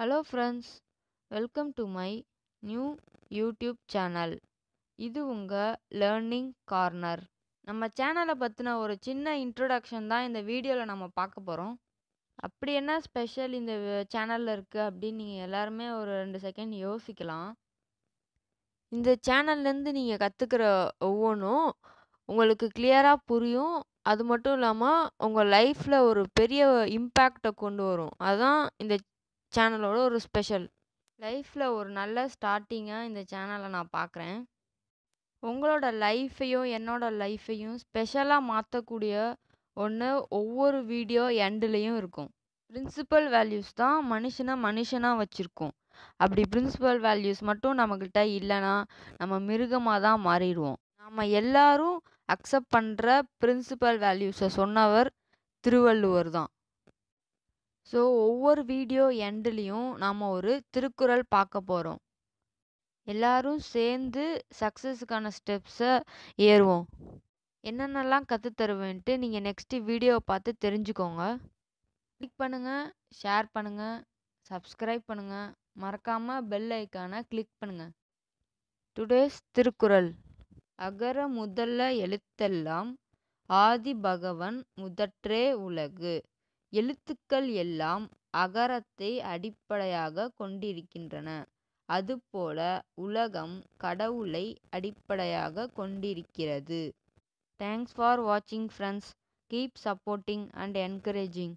hello friends welcome to my new YouTube channel இது உங்கள் learning corner நம்ம சேனலை பற்றின ஒரு சின்ன இன்ட்ரடக்ஷன் தான் இந்த வீடியோவில் நம்ம பார்க்க போகிறோம் அப்படி என்ன ஸ்பெஷல் இந்த சேனலில் இருக்குது அப்படின்னு நீங்கள் எல்லாருமே ஒரு ரெண்டு செகண்ட் யோசிக்கலாம் இந்த சேனல்லேருந்து நீங்கள் கற்றுக்கிற ஒவ்வொன்றும் உங்களுக்கு கிளியராக புரியும் அது மட்டும் இல்லாமல் உங்கள் லைஃப்பில் ஒரு பெரிய இம்பேக்டை கொண்டு வரும் அதுதான் இந்த சேனலோட ஒரு ஸ்பெஷல் லைஃப்பில் ஒரு நல்ல ஸ்டார்டிங்காக இந்த சேனலை நான் பார்க்குறேன் உங்களோட லைஃப்பையும் என்னோடய லைஃப்பையும் ஸ்பெஷலாக மாற்றக்கூடிய ஒன்று ஒவ்வொரு வீடியோ எண்ட்லேயும் இருக்கும் பிரின்சிபல் வேல்யூஸ் தான் மனுஷனை மனுஷனாக வச்சுருக்கோம் அப்படி பிரின்சிபல் வேல்யூஸ் மட்டும் நம்மக்கிட்ட இல்லைன்னா நம்ம மிருகமாக தான் மாறிடுவோம் நம்ம எல்லாரும் அக்செப்ட் பண்ணுற பிரின்சிபல் வேல்யூஸை சொன்னவர் திருவள்ளுவர் தான் ஸோ ஒவ்வொரு வீடியோ எண்ட்லேயும் நாம் ஒரு திருக்குறள் பார்க்க போகிறோம் எல்லாரும் சேர்ந்து சக்ஸஸுக்கான ஸ்டெப்ஸை ஏறுவோம் என்னென்னலாம் கற்றுத்தருவேன்ட்டு நீங்கள் நெக்ஸ்ட்டு வீடியோவை பார்த்து தெரிஞ்சுக்கோங்க கிளிக் பண்ணுங்கள் ஷேர் பண்ணுங்கள் சப்ஸ்கிரைப் பண்ணுங்கள் மறக்காமல் பெல் ஐக்கானை கிளிக் பண்ணுங்கள் டுடேஸ் திருக்குறள் அகர முதல்ல எழுத்தெல்லாம் ஆதி பகவன் முதற்றே உலகு எழுத்துக்கள் எல்லாம் அகரத்தை அடிப்படையாக கொண்டிருக்கின்றன அதுபோல உலகம் கடவுளை அடிப்படையாக கொண்டிருக்கிறது தேங்க்ஸ் ஃபார் வாட்சிங் friends keep supporting and encouraging